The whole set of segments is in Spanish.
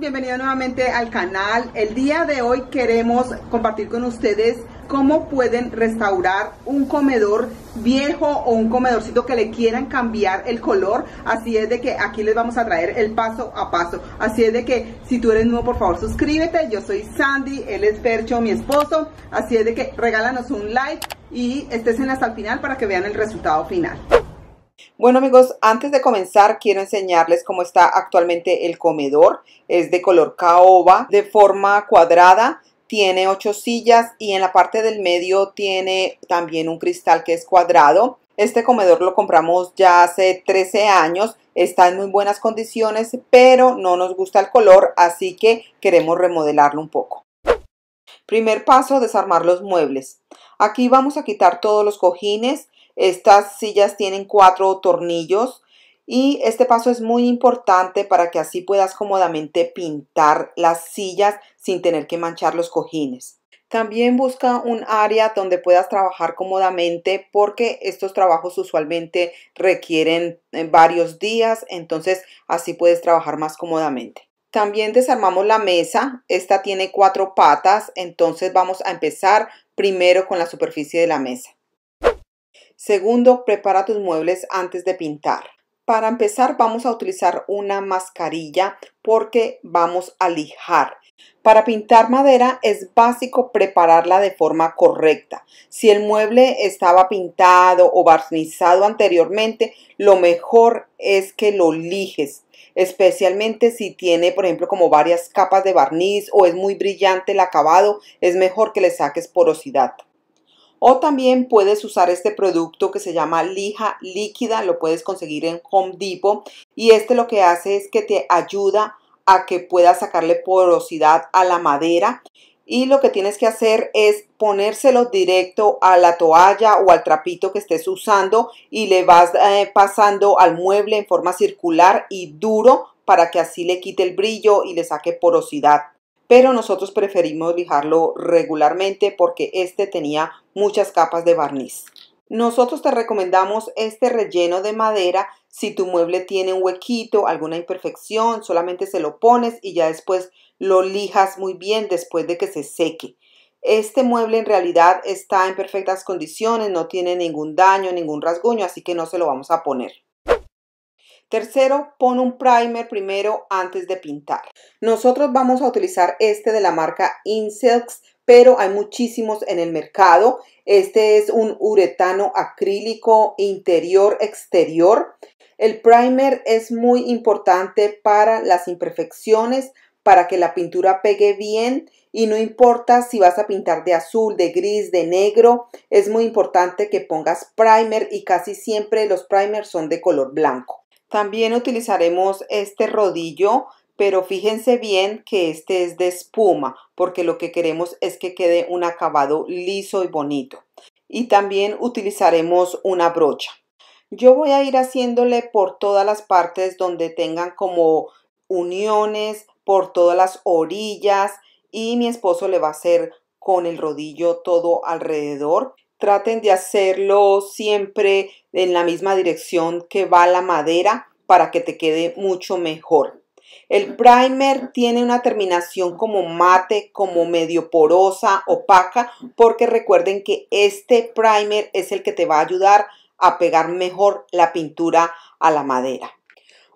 bienvenido nuevamente al canal. El día de hoy queremos compartir con ustedes cómo pueden restaurar un comedor viejo o un comedorcito que le quieran cambiar el color. Así es de que aquí les vamos a traer el paso a paso. Así es de que si tú eres nuevo, por favor suscríbete. Yo soy Sandy, él es Percho, mi esposo. Así es de que regálanos un like y estés en hasta el final para que vean el resultado final. Bueno amigos, antes de comenzar quiero enseñarles cómo está actualmente el comedor. Es de color caoba, de forma cuadrada, tiene ocho sillas y en la parte del medio tiene también un cristal que es cuadrado. Este comedor lo compramos ya hace 13 años, está en muy buenas condiciones, pero no nos gusta el color, así que queremos remodelarlo un poco. Primer paso, desarmar los muebles. Aquí vamos a quitar todos los cojines, estas sillas tienen cuatro tornillos y este paso es muy importante para que así puedas cómodamente pintar las sillas sin tener que manchar los cojines. También busca un área donde puedas trabajar cómodamente porque estos trabajos usualmente requieren eh, varios días, entonces así puedes trabajar más cómodamente. También desarmamos la mesa, esta tiene cuatro patas, entonces vamos a empezar primero con la superficie de la mesa. Segundo, prepara tus muebles antes de pintar. Para empezar vamos a utilizar una mascarilla porque vamos a lijar. Para pintar madera es básico prepararla de forma correcta. Si el mueble estaba pintado o barnizado anteriormente, lo mejor es que lo lijes, especialmente si tiene, por ejemplo, como varias capas de barniz o es muy brillante el acabado, es mejor que le saques porosidad. O también puedes usar este producto que se llama lija líquida, lo puedes conseguir en Home Depot y este lo que hace es que te ayuda a que puedas sacarle porosidad a la madera y lo que tienes que hacer es ponérselo directo a la toalla o al trapito que estés usando y le vas eh, pasando al mueble en forma circular y duro para que así le quite el brillo y le saque porosidad pero nosotros preferimos lijarlo regularmente porque este tenía muchas capas de barniz. Nosotros te recomendamos este relleno de madera si tu mueble tiene un huequito, alguna imperfección, solamente se lo pones y ya después lo lijas muy bien después de que se seque. Este mueble en realidad está en perfectas condiciones, no tiene ningún daño, ningún rasguño, así que no se lo vamos a poner. Tercero, pon un primer primero antes de pintar. Nosotros vamos a utilizar este de la marca Insilks, pero hay muchísimos en el mercado. Este es un uretano acrílico interior-exterior. El primer es muy importante para las imperfecciones, para que la pintura pegue bien y no importa si vas a pintar de azul, de gris, de negro, es muy importante que pongas primer y casi siempre los primers son de color blanco. También utilizaremos este rodillo, pero fíjense bien que este es de espuma, porque lo que queremos es que quede un acabado liso y bonito. Y también utilizaremos una brocha. Yo voy a ir haciéndole por todas las partes donde tengan como uniones, por todas las orillas y mi esposo le va a hacer con el rodillo todo alrededor traten de hacerlo siempre en la misma dirección que va la madera para que te quede mucho mejor. El primer tiene una terminación como mate, como medio porosa, opaca, porque recuerden que este primer es el que te va a ayudar a pegar mejor la pintura a la madera.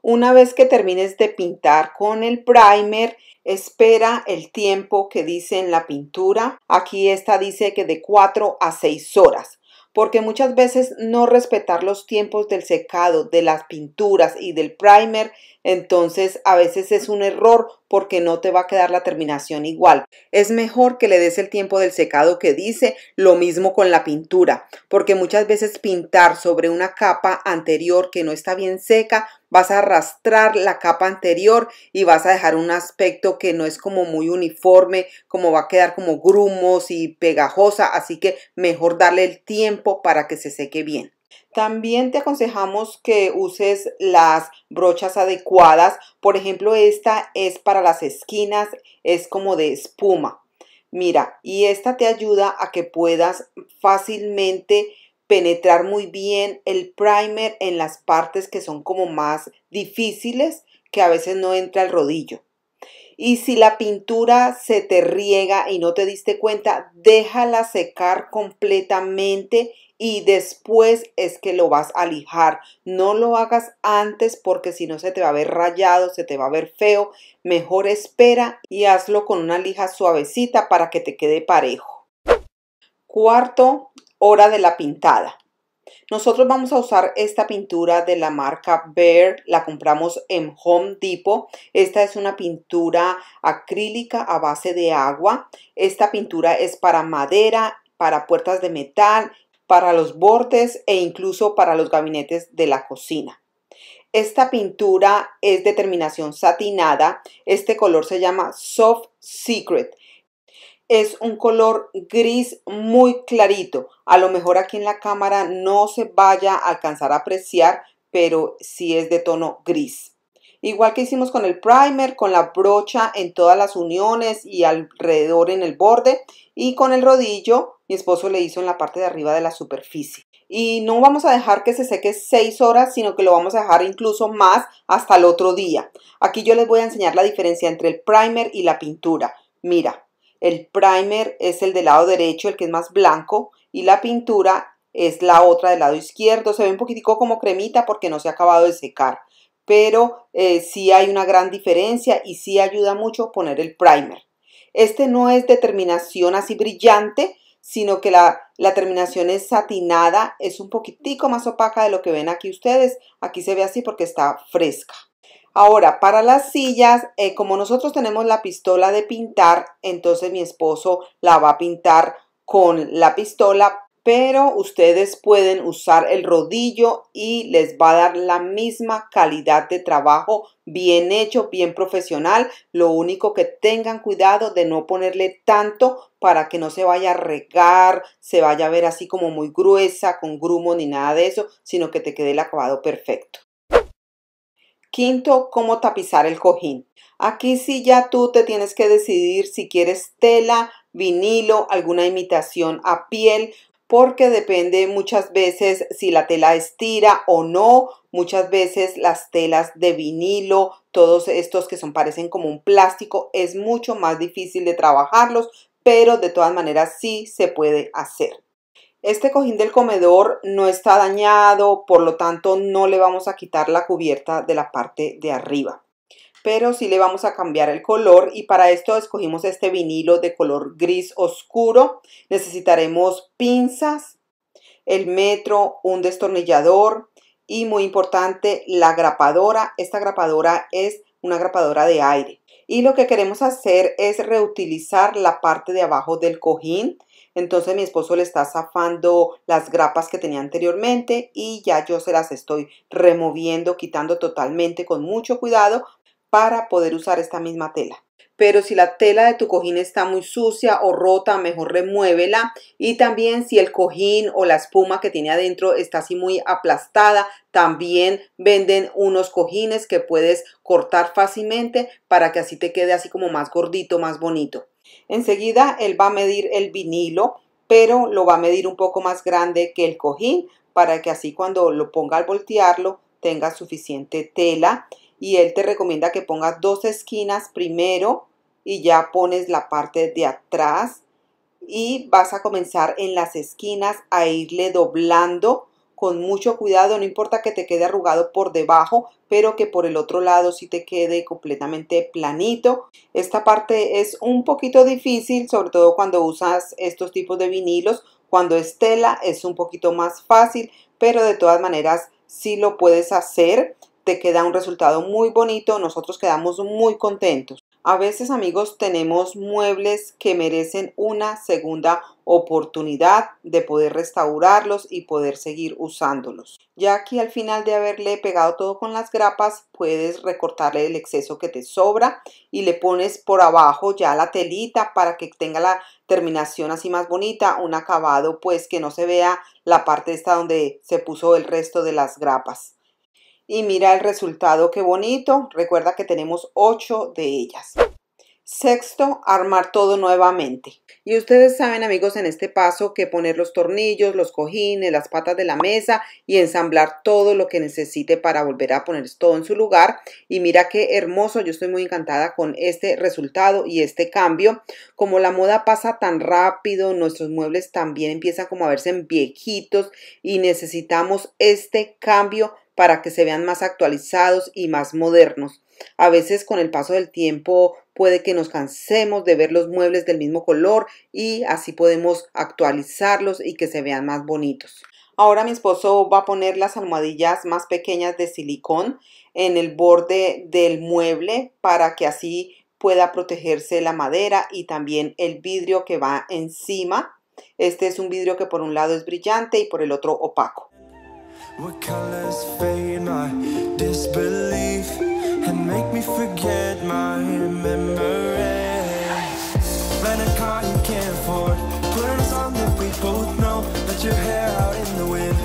Una vez que termines de pintar con el primer, espera el tiempo que dice en la pintura. Aquí esta dice que de 4 a 6 horas porque muchas veces no respetar los tiempos del secado, de las pinturas y del primer entonces, a veces es un error porque no te va a quedar la terminación igual. Es mejor que le des el tiempo del secado que dice, lo mismo con la pintura, porque muchas veces pintar sobre una capa anterior que no está bien seca, vas a arrastrar la capa anterior y vas a dejar un aspecto que no es como muy uniforme, como va a quedar como grumos y pegajosa, así que mejor darle el tiempo para que se seque bien. También te aconsejamos que uses las brochas adecuadas. Por ejemplo, esta es para las esquinas, es como de espuma. Mira, y esta te ayuda a que puedas fácilmente penetrar muy bien el primer en las partes que son como más difíciles, que a veces no entra el rodillo. Y si la pintura se te riega y no te diste cuenta, déjala secar completamente y después es que lo vas a lijar. No lo hagas antes porque si no se te va a ver rayado, se te va a ver feo. Mejor espera y hazlo con una lija suavecita para que te quede parejo. Cuarto, hora de la pintada. Nosotros vamos a usar esta pintura de la marca Bear, la compramos en Home Depot. Esta es una pintura acrílica a base de agua. Esta pintura es para madera, para puertas de metal, para los bordes e incluso para los gabinetes de la cocina. Esta pintura es de terminación satinada. Este color se llama Soft Secret es un color gris muy clarito. A lo mejor aquí en la cámara no se vaya a alcanzar a apreciar, pero sí es de tono gris. Igual que hicimos con el primer, con la brocha en todas las uniones y alrededor en el borde y con el rodillo, mi esposo le hizo en la parte de arriba de la superficie. Y no vamos a dejar que se seque 6 horas, sino que lo vamos a dejar incluso más hasta el otro día. Aquí yo les voy a enseñar la diferencia entre el primer y la pintura. Mira, el primer es el del lado derecho, el que es más blanco, y la pintura es la otra del lado izquierdo. Se ve un poquitico como cremita porque no se ha acabado de secar, pero eh, sí hay una gran diferencia y sí ayuda mucho poner el primer. Este no es de terminación así brillante, sino que la, terminación es satinada, es un poquitico más opaca de lo que ven aquí ustedes. Aquí se ve así porque está fresca. Ahora, para las sillas, eh, como nosotros tenemos la pistola de pintar, entonces mi esposo la va a pintar con la pistola, pero ustedes pueden usar el rodillo y les va a dar la misma calidad de trabajo, bien hecho, bien profesional. Lo único que tengan cuidado de no ponerle tanto para que no se vaya a regar, se vaya a ver así como muy gruesa, con grumo ni nada de eso, sino que te quede el acabado perfecto. Quinto, cómo tapizar el cojín. Aquí sí ya tú te tienes que decidir si quieres tela, vinilo, alguna imitación a piel, porque depende muchas veces si la tela estira o no. Muchas veces las telas de vinilo, todos estos que son parecen como un plástico, es mucho más difícil de trabajarlos, pero de todas maneras sí se puede hacer. Este cojín del comedor no está dañado, por lo tanto no le vamos a quitar la cubierta de la parte de arriba. Pero sí le vamos a cambiar el color y para esto escogimos este vinilo de color gris oscuro. Necesitaremos pinzas, el metro, un destornillador y muy importante la grapadora. Esta grapadora es una grapadora de aire y lo que queremos hacer es reutilizar la parte de abajo del cojín. Entonces mi esposo le está zafando las grapas que tenía anteriormente y ya yo se las estoy removiendo, quitando totalmente con mucho cuidado para poder usar esta misma tela pero si la tela de tu cojín está muy sucia o rota, mejor remuévela. Y también si el cojín o la espuma que tiene adentro está así muy aplastada, también venden unos cojines que puedes cortar fácilmente para que así te quede así como más gordito, más bonito. Enseguida él va a medir el vinilo, pero lo va a medir un poco más grande que el cojín para que así cuando lo ponga al voltearlo tenga suficiente tela y él te recomienda que pongas dos esquinas primero y ya pones la parte de atrás y vas a comenzar en las esquinas a irle doblando con mucho cuidado, no importa que te quede arrugado por debajo, pero que por el otro lado sí te quede completamente planito. Esta parte es un poquito difícil, sobre todo cuando usas estos tipos de vinilos. Cuando es tela es un poquito más fácil, pero de todas maneras sí lo puedes hacer te queda un resultado muy bonito, nosotros quedamos muy contentos. A veces amigos tenemos muebles que merecen una segunda oportunidad de poder restaurarlos y poder seguir usándolos. Ya aquí al final de haberle pegado todo con las grapas puedes recortarle el exceso que te sobra y le pones por abajo ya la telita para que tenga la terminación así más bonita, un acabado pues que no se vea la parte esta donde se puso el resto de las grapas y mira el resultado, qué bonito. Recuerda que tenemos ocho de ellas. Sexto, armar todo nuevamente. Y ustedes saben, amigos, en este paso que poner los tornillos, los cojines, las patas de la mesa y ensamblar todo lo que necesite para volver a poner todo en su lugar. Y mira qué hermoso, yo estoy muy encantada con este resultado y este cambio. Como la moda pasa tan rápido, nuestros muebles también empiezan como a verse viejitos y necesitamos este cambio para que se vean más actualizados y más modernos. A veces con el paso del tiempo puede que nos cansemos de ver los muebles del mismo color y así podemos actualizarlos y que se vean más bonitos. Ahora mi esposo va a poner las almohadillas más pequeñas de silicón en el borde del mueble para que así pueda protegerse la madera y también el vidrio que va encima. Este es un vidrio que por un lado es brillante y por el otro opaco. What colors fade my disbelief and make me forget my memory? Rent a car you can't afford, put on a song that we both know. Let your hair out in the wind,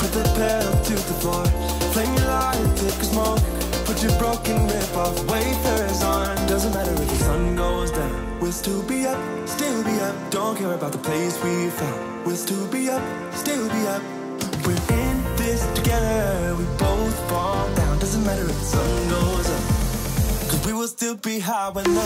put the pedal to the floor, flame your lighter, thick a smoke. Put your broken rip off, wafers on. Doesn't matter if the sun goes down, we'll still be up, still be up. Don't care about the place we found. We'll still be up, still be up. We're in this together. We both fall down. Doesn't matter if the sun goes up. Cause we will still be high when the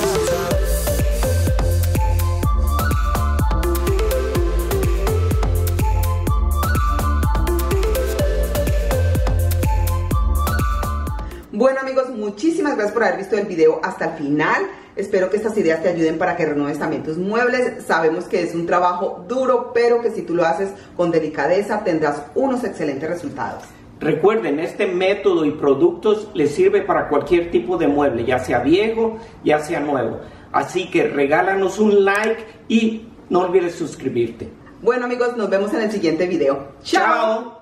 Bueno amigos, muchísimas gracias por haber visto el video hasta el final. Espero que estas ideas te ayuden para que renueves también tus muebles. Sabemos que es un trabajo duro, pero que si tú lo haces con delicadeza tendrás unos excelentes resultados. Recuerden, este método y productos les sirve para cualquier tipo de mueble, ya sea viejo, ya sea nuevo. Así que regálanos un like y no olvides suscribirte. Bueno amigos, nos vemos en el siguiente video. ¡Chao!